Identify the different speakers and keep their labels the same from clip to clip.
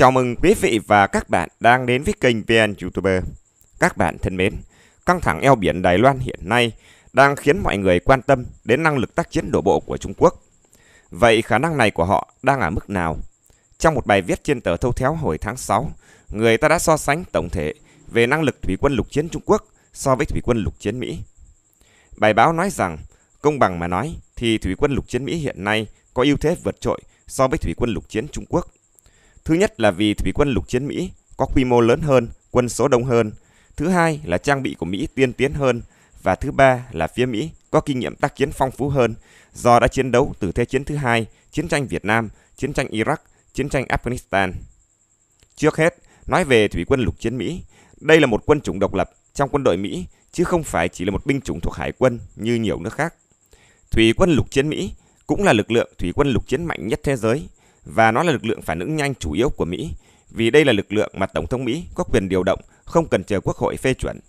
Speaker 1: Chào mừng quý vị và các bạn đang đến với kênh VN YouTuber. Các bạn thân mến, căng thẳng eo biển Đài Loan hiện nay đang khiến mọi người quan tâm đến năng lực tác chiến đổ bộ của Trung Quốc. Vậy khả năng này của họ đang ở mức nào? Trong một bài viết trên tờ Thâu Théo hồi tháng 6, người ta đã so sánh tổng thể về năng lực thủy quân lục chiến Trung Quốc so với thủy quân lục chiến Mỹ. Bài báo nói rằng, công bằng mà nói thì thủy quân lục chiến Mỹ hiện nay có ưu thế vượt trội so với thủy quân lục chiến Trung Quốc. Thứ nhất là vì thủy quân lục chiến Mỹ có quy mô lớn hơn, quân số đông hơn. Thứ hai là trang bị của Mỹ tiên tiến hơn. Và thứ ba là phía Mỹ có kinh nghiệm tác chiến phong phú hơn do đã chiến đấu từ Thế chiến thứ hai, chiến tranh Việt Nam, chiến tranh Iraq, chiến tranh Afghanistan. Trước hết, nói về thủy quân lục chiến Mỹ, đây là một quân chủng độc lập trong quân đội Mỹ chứ không phải chỉ là một binh chủng thuộc hải quân như nhiều nước khác. Thủy quân lục chiến Mỹ cũng là lực lượng thủy quân lục chiến mạnh nhất thế giới – và nó là lực lượng phản ứng nhanh chủ yếu của Mỹ vì đây là lực lượng mà Tổng thống Mỹ có quyền điều động không cần chờ Quốc hội phê chuẩn.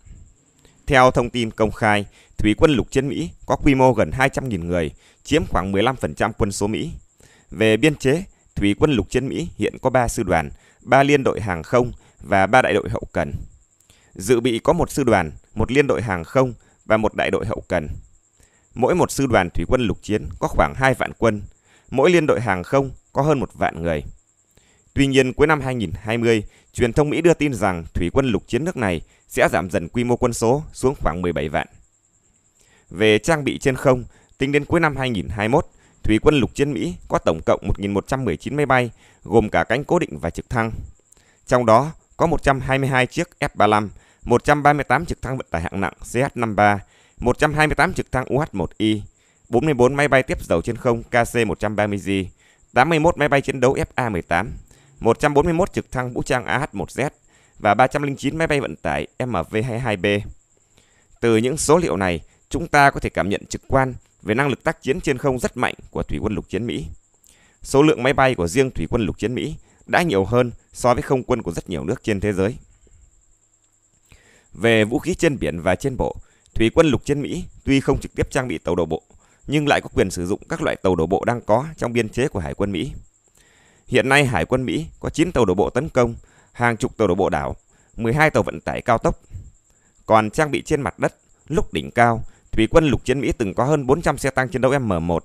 Speaker 1: Theo thông tin công khai, thủy quân lục chiến Mỹ có quy mô gần 200.000 người, chiếm khoảng 15% quân số Mỹ. Về biên chế, thủy quân lục chiến Mỹ hiện có 3 sư đoàn, 3 liên đội hàng không và 3 đại đội hậu cần. Dự bị có một sư đoàn, một liên đội hàng không và một đại đội hậu cần. Mỗi một sư đoàn thủy quân lục chiến có khoảng 2 vạn quân, mỗi liên đội hàng không có hơn một vạn người. Tuy nhiên, cuối năm 2020, truyền thông Mỹ đưa tin rằng thủy quân lục chiến nước này sẽ giảm dần quy mô quân số xuống khoảng 17 vạn. Về trang bị trên không, tính đến cuối năm 2021, thủy quân lục chiến Mỹ có tổng cộng 1.119 máy bay, gồm cả cánh cố định và trực thăng. Trong đó có 122 chiếc F-35, 138 trực thăng vận tải hạng nặng CH-53, 128 trực thăng UH-1I, 44 máy bay tiếp dầu trên không KC-130J, 81 máy bay chiến đấu FA-18, 141 trực thăng vũ trang AH-1Z và 309 máy bay vận tải MV-22B. Từ những số liệu này, chúng ta có thể cảm nhận trực quan về năng lực tác chiến trên không rất mạnh của thủy quân lục chiến Mỹ. Số lượng máy bay của riêng thủy quân lục chiến Mỹ đã nhiều hơn so với không quân của rất nhiều nước trên thế giới. Về vũ khí trên biển và trên bộ, thủy quân lục chiến Mỹ tuy không trực tiếp trang bị tàu đổ bộ nhưng lại có quyền sử dụng các loại tàu đổ bộ đang có trong biên chế của Hải quân Mỹ. Hiện nay Hải quân Mỹ có 9 tàu đổ bộ tấn công, hàng chục tàu đổ bộ đảo, 12 tàu vận tải cao tốc. Còn trang bị trên mặt đất, lúc đỉnh cao, thủy quân lục chiến Mỹ từng có hơn 400 xe tăng chiến đấu M1,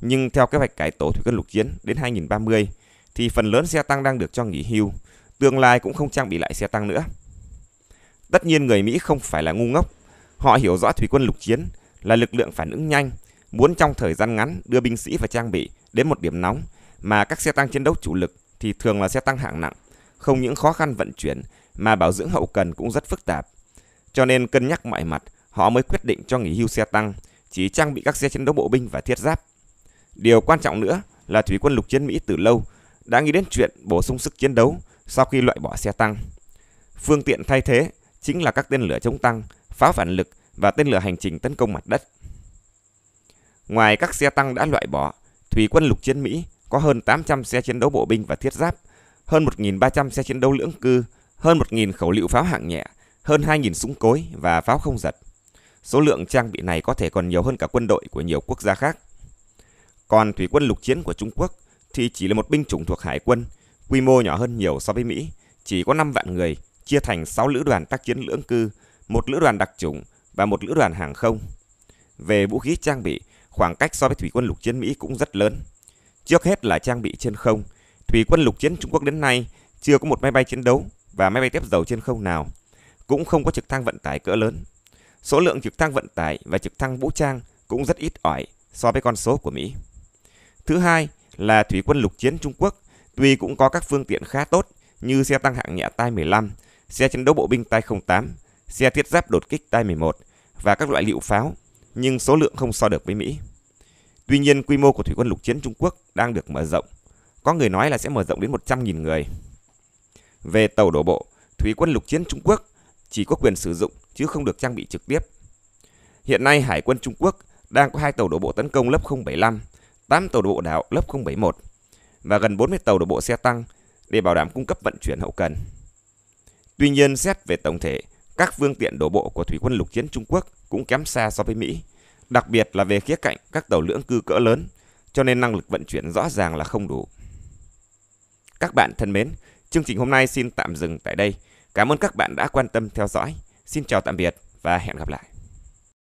Speaker 1: nhưng theo kế hoạch cải tổ thủy quân lục chiến đến 2030 thì phần lớn xe tăng đang được cho nghỉ hưu, tương lai cũng không trang bị lại xe tăng nữa. Tất nhiên người Mỹ không phải là ngu ngốc, họ hiểu rõ thủy quân lục chiến là lực lượng phản ứng nhanh, Muốn trong thời gian ngắn đưa binh sĩ và trang bị đến một điểm nóng mà các xe tăng chiến đấu chủ lực thì thường là xe tăng hạng nặng, không những khó khăn vận chuyển mà bảo dưỡng hậu cần cũng rất phức tạp. Cho nên cân nhắc mọi mặt, họ mới quyết định cho nghỉ hưu xe tăng, chỉ trang bị các xe chiến đấu bộ binh và thiết giáp. Điều quan trọng nữa là thủy quân lục chiến Mỹ từ lâu đã nghĩ đến chuyện bổ sung sức chiến đấu sau khi loại bỏ xe tăng. Phương tiện thay thế chính là các tên lửa chống tăng, pháo phản lực và tên lửa hành trình tấn công mặt đất. Ngoài các xe tăng đã loại bỏ, thủy quân lục chiến Mỹ có hơn 800 xe chiến đấu bộ binh và thiết giáp, hơn 1.300 xe chiến đấu lưỡng cư, hơn 1.000 khẩu lựu pháo hạng nhẹ, hơn 2.000 súng cối và pháo không giật. Số lượng trang bị này có thể còn nhiều hơn cả quân đội của nhiều quốc gia khác. Còn thủy quân lục chiến của Trung Quốc thì chỉ là một binh chủng thuộc hải quân, quy mô nhỏ hơn nhiều so với Mỹ, chỉ có 5 vạn người, chia thành 6 lữ đoàn tác chiến lưỡng cư, một lữ đoàn đặc chủng và một lữ đoàn hàng không. Về vũ khí trang bị khoảng cách so với thủy quân lục chiến Mỹ cũng rất lớn. Trước hết là trang bị trên không, thủy quân lục chiến Trung Quốc đến nay chưa có một máy bay chiến đấu và máy bay tiếp dầu trên không nào, cũng không có trực thăng vận tải cỡ lớn. Số lượng trực thăng vận tải và trực thăng vũ trang cũng rất ít ỏi so với con số của Mỹ. Thứ hai là thủy quân lục chiến Trung Quốc tuy cũng có các phương tiện khá tốt như xe tăng hạng nhẹ tai 15, xe chiến đấu bộ binh tai 08, xe thiết giáp đột kích tai 11 và các loại liệu pháo, nhưng số lượng không so được với Mỹ. Tuy nhiên, quy mô của thủy quân lục chiến Trung Quốc đang được mở rộng. Có người nói là sẽ mở rộng đến 100.000 người. Về tàu đổ bộ, thủy quân lục chiến Trung Quốc chỉ có quyền sử dụng chứ không được trang bị trực tiếp. Hiện nay Hải quân Trung Quốc đang có hai tàu đổ bộ tấn công lớp 075, 8 tàu đổ bộ đảo lớp 071 và gần 40 tàu đổ bộ xe tăng để bảo đảm cung cấp vận chuyển hậu cần. Tuy nhiên, xét về tổng thể, các phương tiện đổ bộ của thủy quân lục chiến Trung Quốc cũng kém xa so với Mỹ đặc biệt là về khía cạnh các tàu lưỡng cư cỡ lớn, cho nên năng lực vận chuyển rõ ràng là không đủ. Các bạn thân mến, chương trình hôm nay xin tạm dừng tại đây. Cảm ơn các bạn đã quan tâm theo dõi. Xin chào tạm biệt và hẹn gặp lại.